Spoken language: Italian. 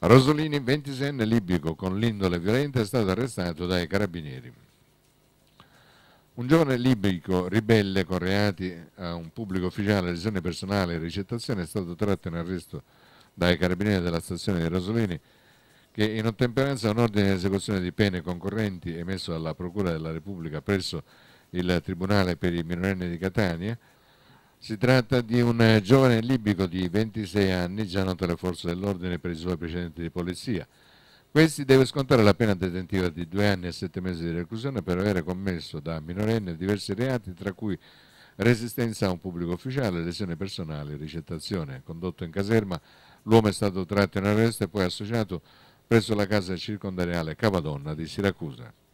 Rosolini, 26enne libico con l'indole violenta, è stato arrestato dai carabinieri. Un giovane libico ribelle con reati a un pubblico ufficiale, lesione personale e ricettazione è stato tratto in arresto dai carabinieri della stazione di Rosolini che in ottemperanza a un ordine di esecuzione di pene concorrenti emesso dalla Procura della Repubblica presso il Tribunale per i minorenni di Catania si tratta di un eh, giovane libico di 26 anni, già noto alle forze dell'ordine per i suoi precedenti di polizia. Questi deve scontare la pena detentiva di due anni e sette mesi di reclusione per aver commesso da minorenne diversi reati, tra cui resistenza a un pubblico ufficiale, lesione personale e ricettazione. Condotto in caserma, l'uomo è stato tratto in arresto e poi associato presso la casa circondariale Cavadonna di Siracusa.